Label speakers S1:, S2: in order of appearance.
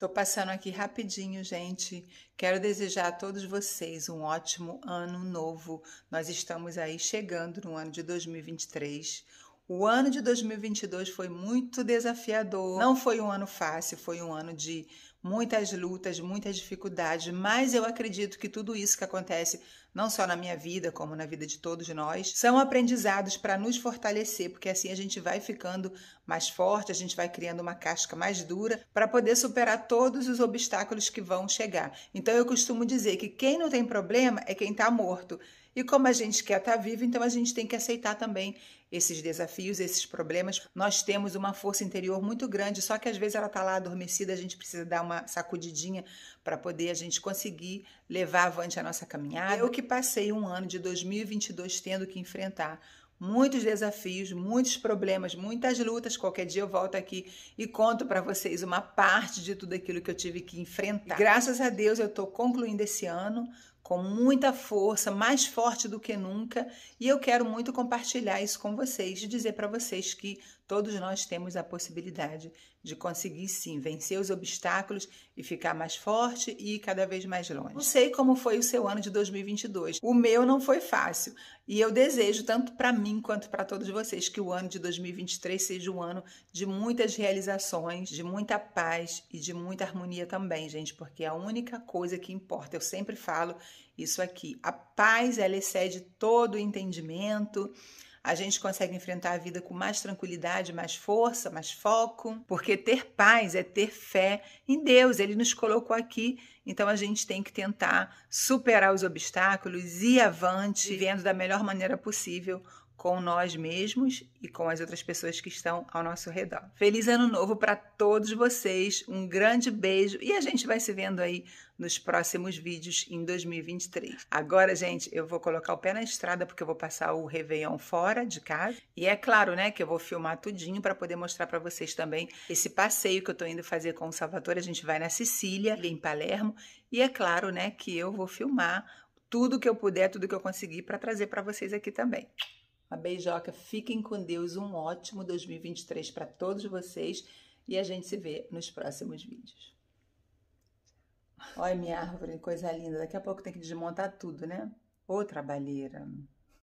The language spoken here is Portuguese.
S1: Tô passando aqui rapidinho, gente. Quero desejar a todos vocês um ótimo ano novo. Nós estamos aí chegando no ano de 2023. O ano de 2022 foi muito desafiador. Não foi um ano fácil, foi um ano de muitas lutas, muitas dificuldades, mas eu acredito que tudo isso que acontece, não só na minha vida, como na vida de todos nós, são aprendizados para nos fortalecer, porque assim a gente vai ficando mais forte, a gente vai criando uma casca mais dura para poder superar todos os obstáculos que vão chegar. Então eu costumo dizer que quem não tem problema é quem está morto. E como a gente quer estar tá vivo, então a gente tem que aceitar também esses desafios, esses problemas. Nós temos uma força interior muito grande, só que às vezes ela está lá adormecida, a gente precisa dar uma uma sacudidinha para poder a gente conseguir levar avante a nossa caminhada. Eu que passei um ano de 2022 tendo que enfrentar muitos desafios, muitos problemas, muitas lutas. Qualquer dia eu volto aqui e conto para vocês uma parte de tudo aquilo que eu tive que enfrentar. E graças a Deus eu estou concluindo esse ano com muita força, mais forte do que nunca, e eu quero muito compartilhar isso com vocês e dizer para vocês que todos nós temos a possibilidade de conseguir sim vencer os obstáculos e ficar mais forte e cada vez mais longe. Não sei como foi o seu ano de 2022. O meu não foi fácil, e eu desejo tanto para mim quanto para todos vocês que o ano de 2023 seja um ano de muitas realizações, de muita paz e de muita harmonia também, gente, porque é a única coisa que importa. Eu sempre falo isso aqui. A paz, ela excede todo o entendimento. A gente consegue enfrentar a vida com mais tranquilidade, mais força, mais foco, porque ter paz é ter fé em Deus. Ele nos colocou aqui, então a gente tem que tentar superar os obstáculos e avante, vivendo da melhor maneira possível, com nós mesmos e com as outras pessoas que estão ao nosso redor. Feliz ano novo para todos vocês, um grande beijo e a gente vai se vendo aí nos próximos vídeos em 2023. Agora, gente, eu vou colocar o pé na estrada porque eu vou passar o Réveillon fora de casa. E é claro, né, que eu vou filmar tudinho para poder mostrar para vocês também esse passeio que eu tô indo fazer com o Salvatore. A gente vai na Sicília, em Palermo, e é claro, né, que eu vou filmar tudo que eu puder, tudo que eu conseguir para trazer para vocês aqui também. Uma beijoca, fiquem com Deus, um ótimo 2023 para todos vocês e a gente se vê nos próximos vídeos. Olha minha árvore, coisa linda. Daqui a pouco tem que desmontar tudo, né? Ô, trabalheira.